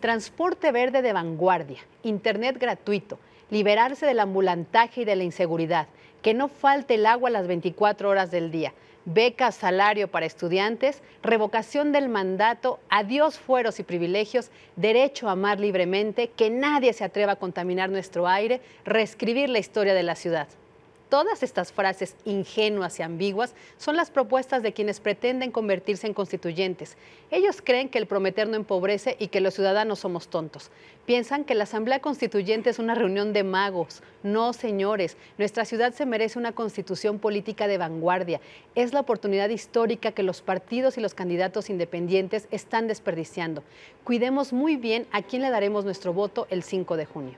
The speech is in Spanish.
Transporte verde de vanguardia, internet gratuito, liberarse del ambulantaje y de la inseguridad, que no falte el agua las 24 horas del día, becas, salario para estudiantes, revocación del mandato, adiós fueros y privilegios, derecho a amar libremente, que nadie se atreva a contaminar nuestro aire, reescribir la historia de la ciudad. Todas estas frases ingenuas y ambiguas son las propuestas de quienes pretenden convertirse en constituyentes. Ellos creen que el prometer no empobrece y que los ciudadanos somos tontos. Piensan que la Asamblea Constituyente es una reunión de magos. No, señores, nuestra ciudad se merece una constitución política de vanguardia. Es la oportunidad histórica que los partidos y los candidatos independientes están desperdiciando. Cuidemos muy bien a quién le daremos nuestro voto el 5 de junio.